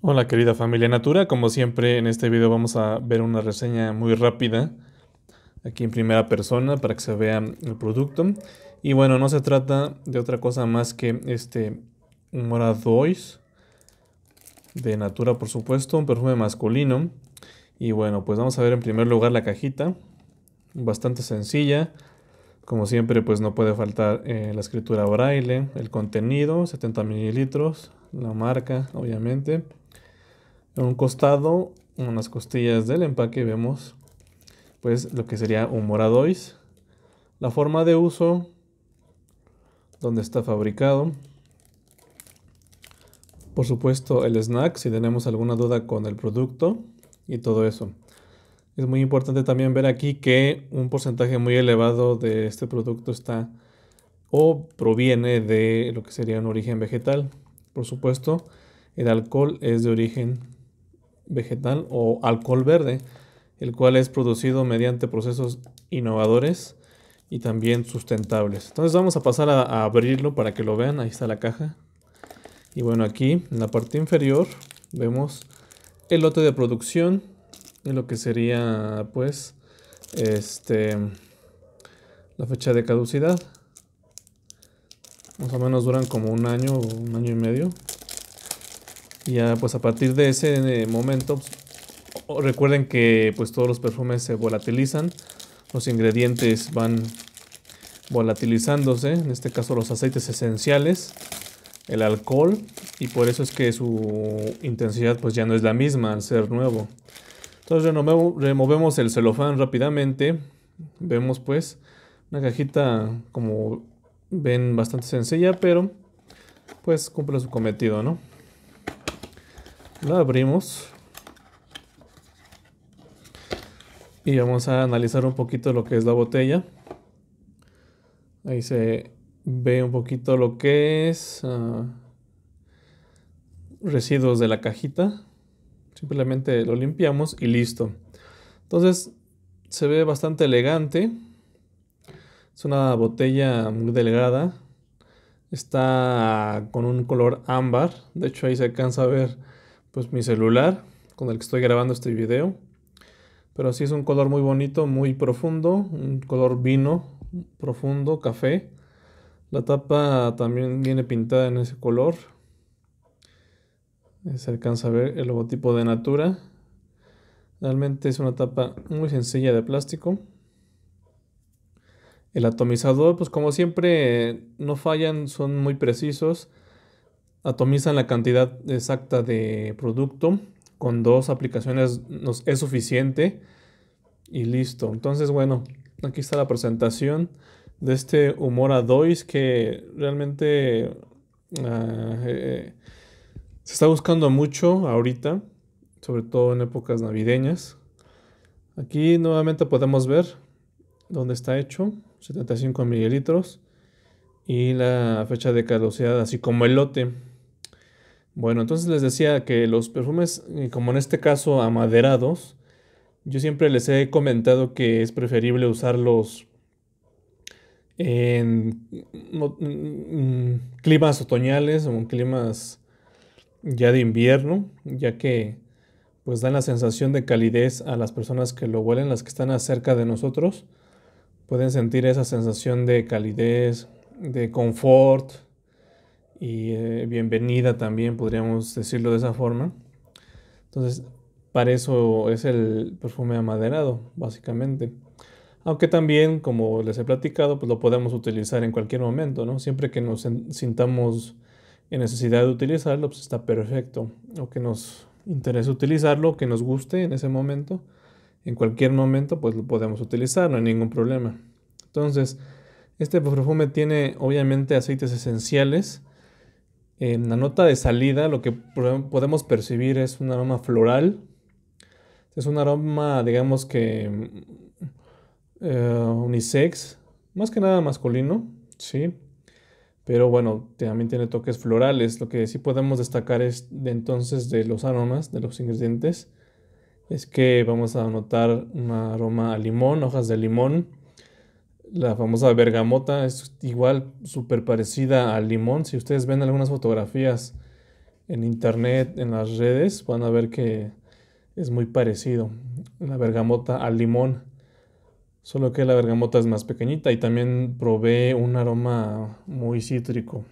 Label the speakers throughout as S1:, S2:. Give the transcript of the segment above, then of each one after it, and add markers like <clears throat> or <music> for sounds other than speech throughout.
S1: Hola querida familia Natura, como siempre en este video vamos a ver una reseña muy rápida aquí en primera persona para que se vea el producto y bueno no se trata de otra cosa más que este Mora Dois de Natura por supuesto, un perfume masculino y bueno pues vamos a ver en primer lugar la cajita bastante sencilla como siempre pues no puede faltar eh, la escritura braille, el contenido 70 mililitros, la marca obviamente en un costado, en las costillas del empaque vemos pues lo que sería un moradois, la forma de uso, donde está fabricado. Por supuesto el snack si tenemos alguna duda con el producto y todo eso. Es muy importante también ver aquí que un porcentaje muy elevado de este producto está o proviene de lo que sería un origen vegetal. Por supuesto, el alcohol es de origen vegetal o alcohol verde, el cual es producido mediante procesos innovadores y también sustentables. Entonces vamos a pasar a, abrirlo para que lo vean. Ahí está la caja. Y bueno, aquí en la parte inferior vemos el lote de producción y lo que sería pues este la fecha de caducidad. Más o menos duran como un año o un año y medio. Y ya pues a partir de ese momento, pues, recuerden que pues todos los perfumes se volatilizan, los ingredientes van volatilizándose, en este caso los aceites esenciales, el alcohol, y por eso es que su intensidad pues ya no es la misma al ser nuevo. Entonces removemos el celofán rápidamente, vemos pues una cajita como ven bastante sencilla, pero pues cumple su cometido, ¿no? La abrimos. Y vamos a analizar un poquito lo que es la botella. Ahí se ve un poquito lo que es ah, residuos de la cajita. Simplemente lo limpiamos y listo. Entonces se ve bastante elegante. Es una botella muy delgada. Está con un color ámbar. De hecho ahí se alcanza a ver pues mi celular con el que estoy grabando este video. Pero sí es un color muy bonito, muy profundo, un color vino profundo, café. La tapa también viene pintada en ese color. Eh, se alcanza a ver el logotipo de Natura. Realmente es una tapa muy sencilla de plástico. El atomizador, pues como siempre, eh, no fallan, son muy precisos atomizan la cantidad exacta de producto. Con dos aplicaciones es suficiente. Y listo. Entonces, bueno, aquí está la presentación de este Humora a que realmente ah, eh, eh, se está buscando mucho ahorita, sobre todo en épocas navideñas. Aquí nuevamente podemos ver dónde está hecho, 75 mililitros y la fecha de caducidad, así como el lote. Bueno, entonces les decía que los perfumes, eh, como en este caso amaderados, yo siempre les he comentado que es preferible usarlos en, mm, mm, climas otoñales o en climas ya de invierno, ya que pues dan la sensación de calidez a las personas que lo huelen, las que están cerca de nosotros, pueden sentir esa sensación de calidez, de confort y eh, bienvenida también, podríamos decirlo de esa forma. Entonces, para eso es el perfume amaderado, básicamente. Aunque también, como les he platicado, pues lo podemos utilizar en cualquier momento, ¿no? Siempre que nos sintamos en necesidad de utilizarlo, pues está perfecto. O que nos interese utilizarlo, que nos guste en ese momento, en cualquier momento, pues lo podemos utilizar, no hay ningún problema. Entonces, este perfume tiene obviamente aceites esenciales. En la nota de salida lo que podemos percibir es un aroma floral. Es un aroma, digamos que eh, unisex, más que nada masculino, sí. Pero bueno, también tiene toques florales. Lo que sí podemos destacar es de entonces de los aromas, de los ingredientes, es que vamos a notar un aroma a limón, hojas de limón, la famosa bergamota es igual súper parecida al limón. Si ustedes ven algunas fotografías en internet, en las redes, van a ver que es muy parecido. La bergamota al limón. Solo que la bergamota es más pequeñita y también provee un aroma muy cítrico.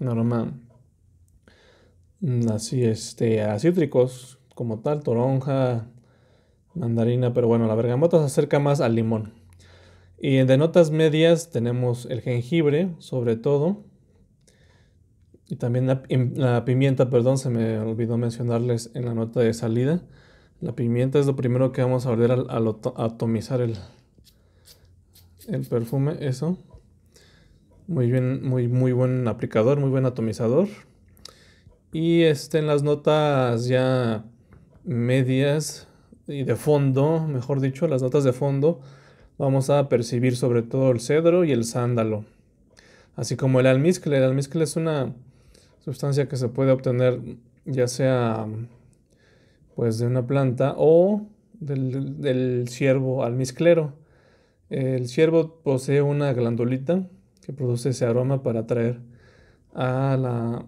S1: Un aroma mm, así este, a cítricos como tal, toronja, mandarina, pero bueno, la bergamota se acerca más al limón. Y de notas medias tenemos el jengibre, sobre todo. Y también la, pimienta, perdón, se me olvidó mencionarles en la nota de salida. La pimienta es lo primero que vamos a ver al, atomizar el, el perfume, eso. Muy bien, muy, muy buen aplicador, muy buen atomizador. Y estén las notas ya medias y de fondo, mejor dicho, las notas de fondo vamos a percibir sobre todo el cedro y el sándalo, así como el almizcle. El almizcle es una sustancia que se puede obtener ya sea pues de una planta o del, ciervo almizclero. El ciervo posee una glandulita que produce ese aroma para atraer a la,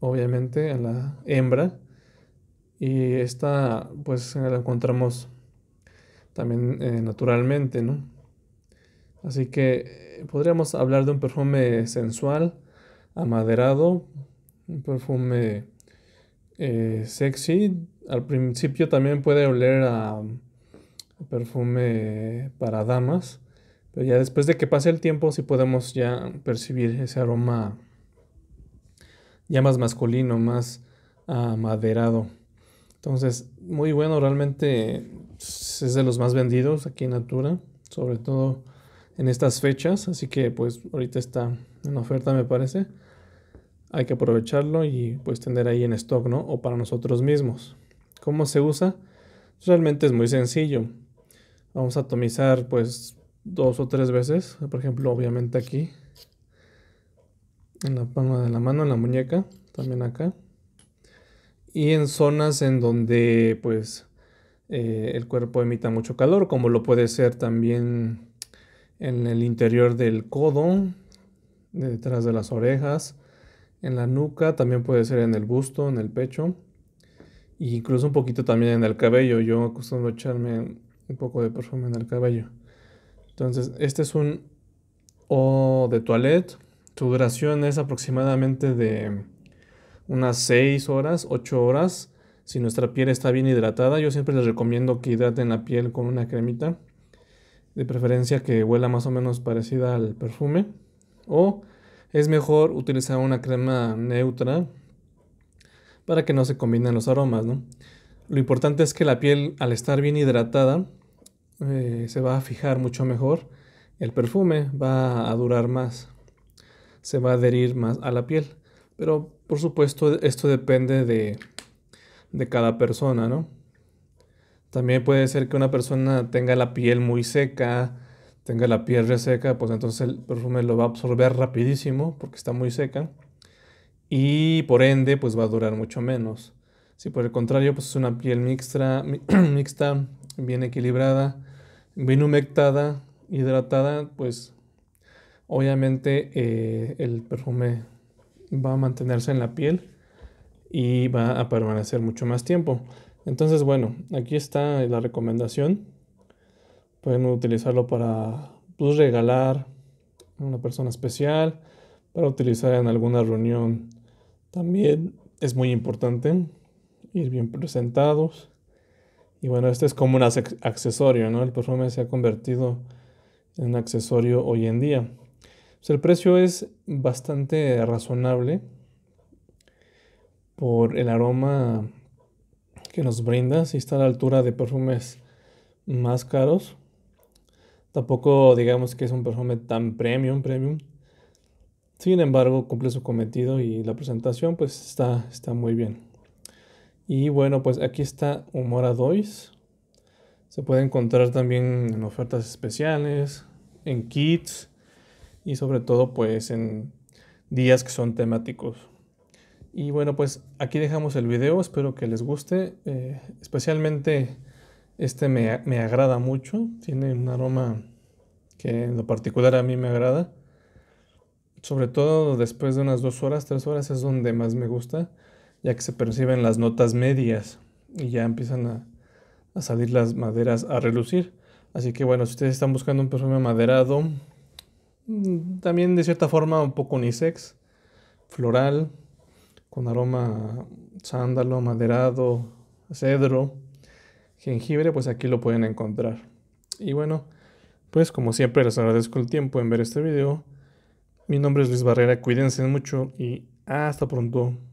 S1: obviamente, a la hembra. Y esta, pues la encontramos también eh, naturalmente, ¿no? Así que eh, podríamos hablar de un perfume sensual, amaderado, un perfume eh, sexy. Al principio también puede oler a, a perfume para damas, pero ya después de que pase el tiempo sí podemos ya percibir ese aroma ya más masculino, más amaderado. Entonces, muy bueno, realmente es de los más vendidos aquí en Natura, sobre todo en estas fechas, así que pues ahorita está en oferta me parece. Hay que aprovecharlo y pues tener ahí en stock, ¿no? O para nosotros mismos. ¿Cómo se usa? Pues, realmente es muy sencillo. Vamos a atomizar pues dos o tres veces, por ejemplo, obviamente aquí en la palma de la mano, en la muñeca, también acá y en zonas en donde pues eh, el cuerpo emita mucho calor, como lo puede ser también en el interior del codo, detrás de las orejas, en la nuca, también puede ser en el busto, en el pecho, e incluso un poquito también en el cabello. Yo acostumbro echarme un poco de perfume en el cabello. Entonces, este es un O de toilette. Su duración es aproximadamente de unas 6 horas, 8 horas. Si nuestra piel está bien hidratada, yo siempre les recomiendo que hidraten la piel con una cremita, de preferencia que huela más o menos parecida al perfume. O es mejor utilizar una crema neutra para que no se combinen los aromas, ¿no? Lo importante es que la piel, al estar bien hidratada, eh, se va a fijar mucho mejor. El perfume va a durar más, se va a adherir más a la piel. Pero por supuesto esto depende de, cada persona, ¿no? También puede ser que una persona tenga la piel muy seca, tenga la piel reseca, pues entonces el perfume lo va a absorber rapidísimo porque está muy seca y por ende pues va a durar mucho menos. Si por el contrario pues es una piel mixta, <clears throat> mixta bien equilibrada, bien humectada, hidratada, pues obviamente eh, el perfume va a mantenerse en la piel y va a permanecer mucho más tiempo. Entonces, bueno, aquí está la recomendación. Pueden utilizarlo para pues, regalar a una persona especial, para utilizar en alguna reunión. También es muy importante ir bien presentados. Y bueno, este es como un accesorio, ¿no? El perfume se ha convertido en accesorio hoy en día el precio es bastante razonable por el aroma que nos brinda, si está a la altura de perfumes más caros. Tampoco digamos que es un perfume tan premium, premium. Sin embargo, cumple su cometido y la presentación pues está, está muy bien. Y bueno, pues aquí está Humora Dois. Se puede encontrar también en ofertas especiales, en kits y sobre todo pues en días que son temáticos. Y bueno, pues aquí dejamos el video, espero que les guste, eh, especialmente este me, agrada mucho, tiene un aroma que en lo particular a mí me agrada, sobre todo después de unas dos horas, tres horas es donde más me gusta, ya que se perciben las notas medias y ya empiezan a, a salir las maderas a relucir. Así que bueno, si ustedes están buscando un perfume maderado, Mm, también de cierta forma un poco unisex, floral, con aroma sándalo, maderado, cedro, jengibre, pues aquí lo pueden encontrar. Y bueno, pues como siempre les agradezco el tiempo en ver este video. Mi nombre es Luis Barrera, cuídense mucho y hasta pronto.